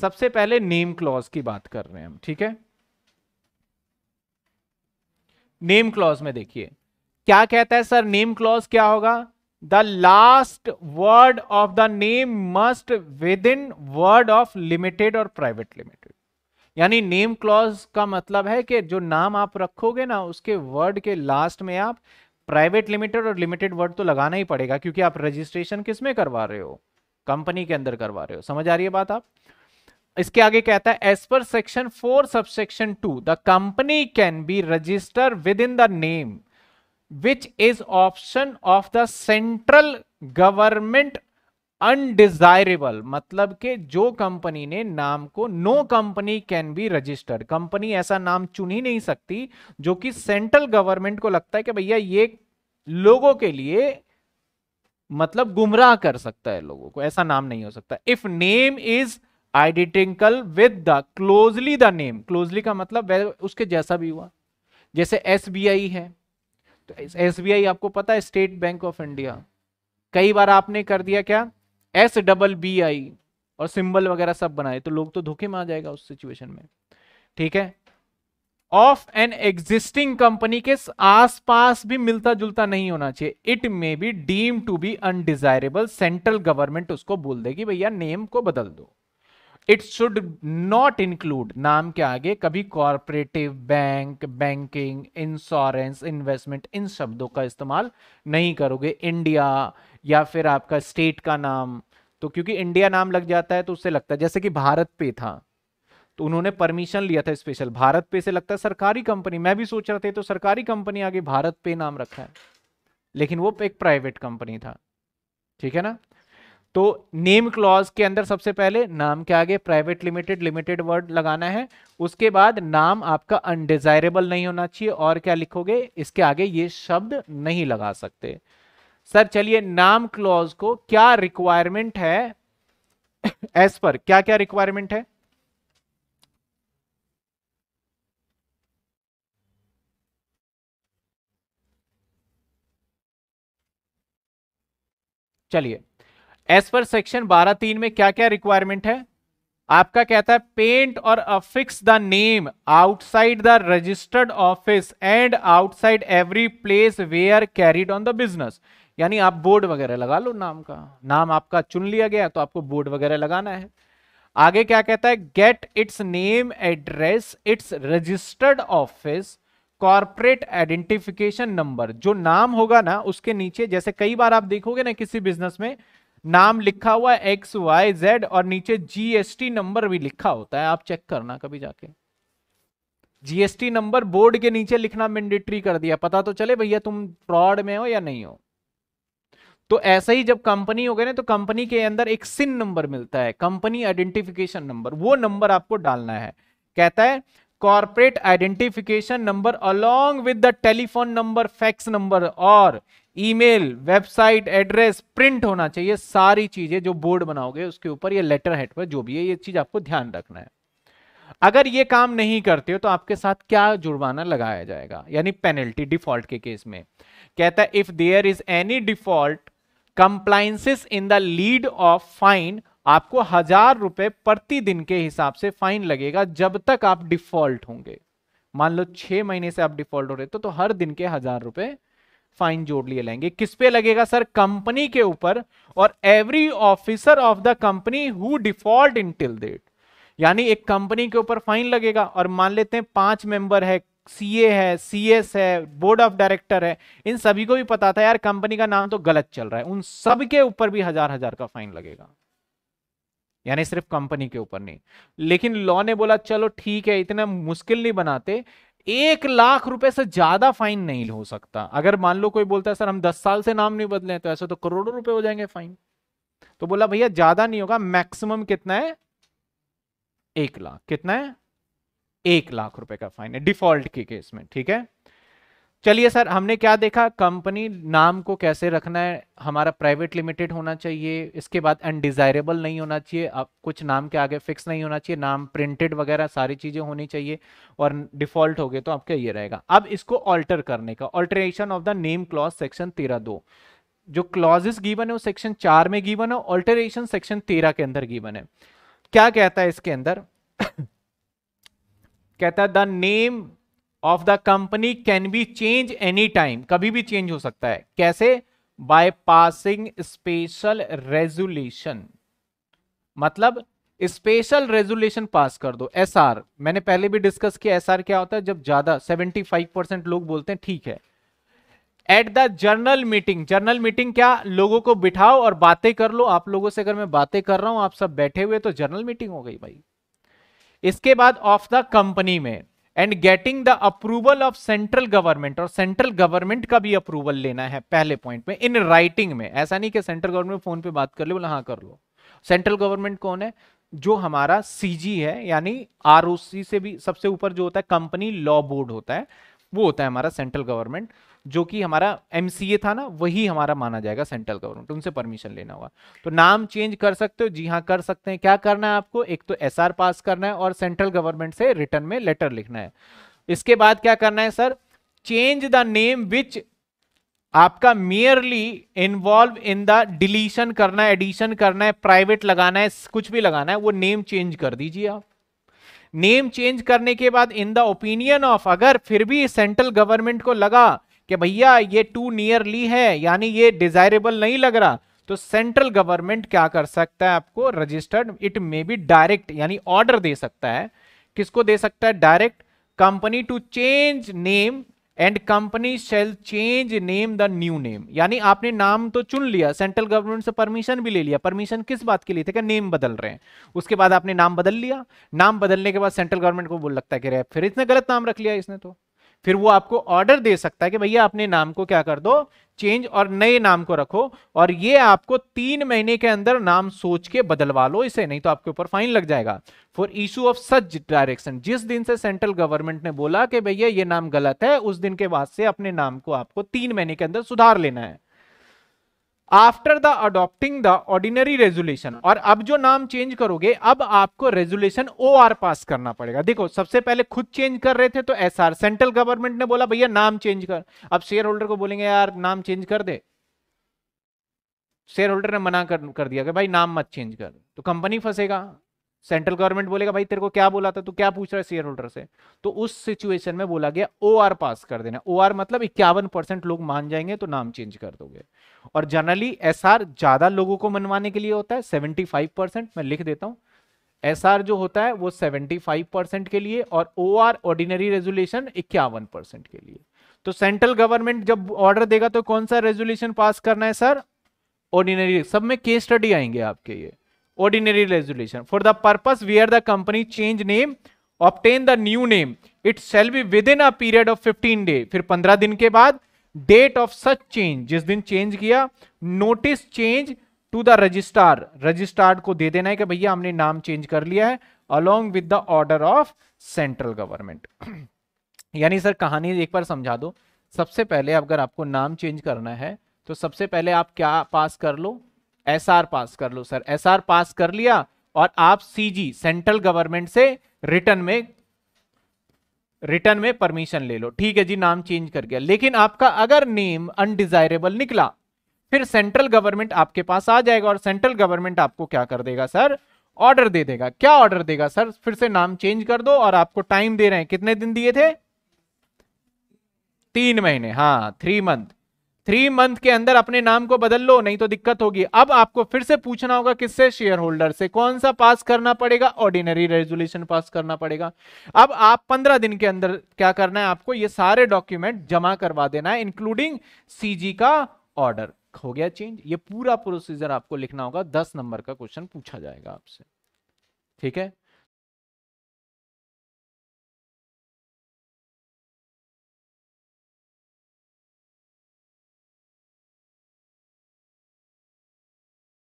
सबसे पहले name clause की बात कर रहे हैं हम ठीक है नेम क्लॉज में देखिए क्या कहता है सर नेम क्लॉज क्या होगा the last word of the name must within word of limited और प्राइवेट लिमिटेड यानी नेम क्लॉज का मतलब है कि जो नाम आप रखोगे ना उसके वर्ड के लास्ट में आप प्राइवेट लिमिटेड और लिमिटेड वर्ड तो लगाना ही पड़ेगा क्योंकि आप रजिस्ट्रेशन किस में करवा रहे हो कंपनी के अंदर करवा रहे हो समझ आ रही है बात आप इसके आगे कहता है as per section four subsection two the company can be register within the name which is option of the central government undesirable मतलब के जो कंपनी ने नाम को no company can be registered company ऐसा नाम चुन ही नहीं सकती जो कि सेंट्रल गवर्नमेंट को लगता है कि भैया ये लोगों के लिए मतलब गुमराह कर सकता है लोगों को ऐसा नाम नहीं हो सकता if name is identical with the closely the name closely का मतलब उसके जैसा भी हुआ जैसे एस है तो एस आपको पता है स्टेट बैंक ऑफ इंडिया कई बार आपने कर दिया क्या एस डबल बी आई और सिंबल वगैरह सब बनाए तो लोग तो धोखे में आ जाएगा उस सिचुएशन में ठीक है ऑफ एन एग्जिस्टिंग कंपनी के आसपास भी मिलता जुलता नहीं होना चाहिए it may be deem to be undesirable central government उसको बोल देगी भैया नेम को बदल दो इट शुड नॉट इंक्लूड नाम के आगे कभी cooperative bank banking insurance investment इन शब्दों का इस्तेमाल नहीं करोगे इंडिया या फिर आपका स्टेट का नाम तो क्योंकि इंडिया नाम लग जाता है तो उससे लगता है जैसे कि भारत पे था तो उन्होंने परमिशन लिया था स्पेशल भारत पे से लगता है सरकारी कंपनी मैं भी सोच रहा था तो सरकारी कंपनी आगे भारत पे नाम रखा है लेकिन वो एक प्राइवेट कंपनी था ठीक है ना तो नेम क्लॉज के अंदर सबसे पहले नाम के आगे प्राइवेट लिमिटेड लिमिटेड वर्ड लगाना है उसके बाद नाम आपका अनडिजायरेबल नहीं होना चाहिए और क्या लिखोगे इसके आगे ये शब्द नहीं लगा सकते सर चलिए नाम क्लॉज को क्या रिक्वायरमेंट है एज पर क्या क्या रिक्वायरमेंट है चलिए एज पर सेक्शन बारह तीन में क्या क्या रिक्वायरमेंट है आपका कहता है पेंट और affix the name outside the registered office and outside every place are carried on the business यानी आप बोर्ड वगैरह लगा लो नाम का नाम आपका चुन लिया गया तो आपको बोर्ड वगैरह लगाना है आगे क्या कहता है get its name address its registered office corporate identification number जो नाम होगा ना उसके नीचे जैसे कई बार आप देखोगे ना किसी बिजनेस में नाम लिखा हुआ है एक्स वाई जेड और नीचे जीएसटी नंबर भी लिखा होता है आप चेक करना कभी जाके जीएसटी नंबर बोर्ड के नीचे लिखना मैंडेटरी कर दिया पता तो चले भैया तुम फ्रॉड में हो या नहीं हो तो ऐसा ही जब कंपनी हो गए ना तो कंपनी के अंदर एक सिन नंबर मिलता है कंपनी आइडेंटिफिकेशन नंबर वो नंबर आपको डालना है कहता है corporate identification number along with the telephone number fax number और ईमेल वेबसाइट एड्रेस प्रिंट होना चाहिए सारी चीजें जो बोर्ड बनाओगे उसके ऊपर ये लेटर हेड पर जो भी है ये चीज आपको ध्यान रखना है अगर ये काम नहीं करते हो तो आपके साथ क्या जुर्माना लगाया जाएगा यानी पेनल्टी डिफॉल्ट के केस में कहता है if there is any default compliances in the lead of fine आपको हजार रुपए प्रतिदिन के हिसाब से फाइन लगेगा जब तक आप डिफॉल्ट होंगे मान लो छह महीने से आप डिफॉल्ट हो रहे तो, तो हर दिन के हजार रुपए फाइन जोड़ लिए लेंगे किस पे लगेगा सर कंपनी के ऊपर और every officer of the company who default in till date यानी एक कंपनी के ऊपर फाइन लगेगा और मान लेते हैं पांच मेंबर है सीए है सीएस है बोर्ड ऑफ डायरेक्टर है इन सभी को भी पता था यार कंपनी का नाम तो गलत चल रहा है उन सब के ऊपर भी हजार हजार का फाइन लगेगा यानी सिर्फ कंपनी के ऊपर नहीं लेकिन लॉ ने बोला चलो ठीक है इतना मुश्किल नहीं बनाते एक लाख रुपए से ज्यादा फाइन नहीं हो सकता अगर मान लो कोई बोलता है सर हम दस साल से नाम नहीं बदले तो ऐसे तो करोड़ों रुपए हो जाएंगे फाइन तो बोला भैया ज्यादा नहीं होगा मैक्सिमम कितना है एक लाख कितना है एक लाख रुपए का फाइन है डिफॉल्ट के केस में ठीक है चलिए सर हमने क्या देखा कंपनी नाम को कैसे रखना है हमारा प्राइवेट लिमिटेड होना चाहिए इसके बाद अनडिजायरेबल नहीं होना चाहिए अब कुछ नाम के आगे फिक्स नहीं होना चाहिए नाम प्रिंटेड वगैरह सारी चीज़ें होनी चाहिए और डिफॉल्ट हो गए तो आपका ये रहेगा अब इसको ऑल्टर करने का alteration of the name clause section तेरह दो जो क्लॉजेस गीवन है वो सेक्शन चार में गीवन है ऑल्टरेशन सेक्शन तेरह के अंदर गीवन है क्या कहता है इसके अंदर कहता है the name of the company can be change any time कभी भी चेंज हो सकता है कैसे बाय पासिंग स्पेशल रेजुलेशन मतलब स्पेशल रेजुलेशन पास कर दो एसआर मैंने पहले भी डिस्कस किया एसआर क्या होता है जब ज्यादा 75 परसेंट लोग बोलते हैं ठीक है at the general meeting general meeting क्या लोगों को बिठाओ और बातें कर लो आप लोगों से अगर मैं बातें कर रहा हूं आप सब बैठे हुए तो जर्नल मीटिंग हो गई भाई इसके बाद ऑफ द कंपनी में and getting the approval of central government और सेंट्रल गवर्नमेंट का भी अप्रूवल लेना है पहले पॉइंट में इन राइटिंग में ऐसा नहीं कि सेंट्रल गवर्नमेंट फोन पे बात कर ले बोला हाँ कर लो सेंट्रल गवर्नमेंट कौन है जो हमारा सीजी है यानी आरओसी से भी सबसे ऊपर जो होता है कंपनी लॉ बोर्ड होता है वो होता है हमारा सेंट्रल गवर्नमेंट जो कि हमारा एम था ना वही हमारा माना जाएगा सेंट्रल गवर्नमेंट उनसे परमिशन लेना होगा तो नाम चेंज कर सकते हो जी हाँ कर सकते हैं क्या करना है आपको एक तो एस पास करना है और सेंट्रल गवर्नमेंट से रिटर्न में लेटर लिखना है इसके बाद क्या करना है sir change the name which आपका merely involve in the deletion करना है एडिशन करना है प्राइवेट लगाना है कुछ भी लगाना है वो नेम चेंज कर दीजिए आप नेम चेंज करने के बाद इन द ओपिनियन ऑफ अगर फिर भी सेंट्रल गवर्नमेंट को लगा कि भैया ये टू नियरली है यानी ये डिजायरेबल नहीं लग रहा तो सेंट्रल गवर्नमेंट क्या कर सकता है आपको registered it may be direct यानी ऑर्डर दे सकता है किसको दे सकता है direct company to change name and company shall change name the new name यानी आपने नाम तो चुन लिया सेंट्रल गवर्नमेंट से परमिशन भी ले लिया परमिशन किस बात के लिए थे नेम बदल रहे हैं उसके बाद आपने नाम बदल लिया नाम बदलने के बाद सेंट्रल गवर्नमेंट को बोल लगता है कि फिर इसने गलत नाम रख लिया इसने तो फिर वो आपको ऑर्डर दे सकता है कि भैया अपने नाम को क्या कर दो चेंज और नए नाम को रखो और ये आपको तीन महीने के अंदर नाम सोच के बदलवा लो इसे नहीं तो आपके ऊपर फाइन लग जाएगा for issue of such direction जिस दिन से सेंट्रल गवर्नमेंट ने बोला कि भैया ये नाम गलत है उस दिन के बाद से अपने नाम को आपको तीन महीने के अंदर सुधार लेना है after the adopting the ordinary resolution और अब जो नाम चेंज करोगे अब आपको रेजुलेशन ओ आर पास करना पड़ेगा देखो सबसे पहले खुद चेंज कर रहे थे तो एस आर सेंट्रल गवर्नमेंट ने बोला भैया नाम चेंज कर अब शेयर होल्डर को बोलेंगे यार नाम चेंज कर दे शेयर होल्डर ने मना कर, कर दिया कि भाई नाम मत चेंज कर तो कंपनी फंसेगा सेंट्रल गवर्नमेंट बोलेगा भाई तेरे को क्या बोला था तू क्या पूछ रहा है शेयर होल्डर से तो उस सिचुएशन में बोला गया ओ पास कर देना ओ मतलब इक्यावन परसेंट लोग मान जाएंगे तो नाम चेंज कर दोगे और जनरली एस ज्यादा लोगों को मनवाने के लिए होता है सेवेंटी फाइव परसेंट मैं लिख देता हूँ एस जो होता है वो सेवेंटी फाइव परसेंट के लिए और ओ आर ऑर्डिनरी रेजुलेशन इक्यावन परसेंट के लिए तो सेंट्रल गवर्नमेंट जब ऑर्डर देगा तो कौन सा रेजुलेशन पास करना है सर ऑर्डिनरी सब में केस स्टडी आएंगे आपके ये ordinary resolution for the purpose where the company change name obtain the new name it shall be within a period of 15 day fir 15 din ke baad date of such change jis din change kiya notice change to the registrar registrar ko de dena hai ki bhaiya humne naam change kar liya hai along with the order of central government yani sir kahani ek bar samjha do sabse pehle agar aapko naam change karna hai तो सबसे पहले आप क्या पास कर लो SR पास कर लो sir SR पास कर लिया और आप सीजी सेंट्रल गवर्नमेंट से रिटर्न में रिटर्न में परमिशन ले लो ठीक है जी नाम चेंज कर गया लेकिन आपका अगर नेम अनडिजायरेबल निकला फिर सेंट्रल गवर्नमेंट आपके पास आ जाएगा और सेंट्रल गवर्नमेंट आपको क्या कर देगा सर ऑर्डर दे देगा क्या ऑर्डर देगा सर फिर से नाम चेंज कर दो और आपको टाइम दे रहे हैं कितने दिन दिए थे तीन महीने हाँ थ्री मंथ थ्री मंथ के अंदर अपने नाम को बदल लो नहीं तो दिक्कत होगी अब आपको फिर से पूछना होगा किससे शेयर होल्डर से कौन सा पास करना पड़ेगा ऑर्डिनरी रेजोल्यूशन पास करना पड़ेगा अब आप पंद्रह दिन के अंदर क्या करना है आपको ये सारे डॉक्यूमेंट जमा करवा देना है इंक्लूडिंग सीजी का ऑर्डर हो गया चेंज ये पूरा प्रोसीजर आपको लिखना होगा दस नंबर का क्वेश्चन पूछा जाएगा आपसे ठीक है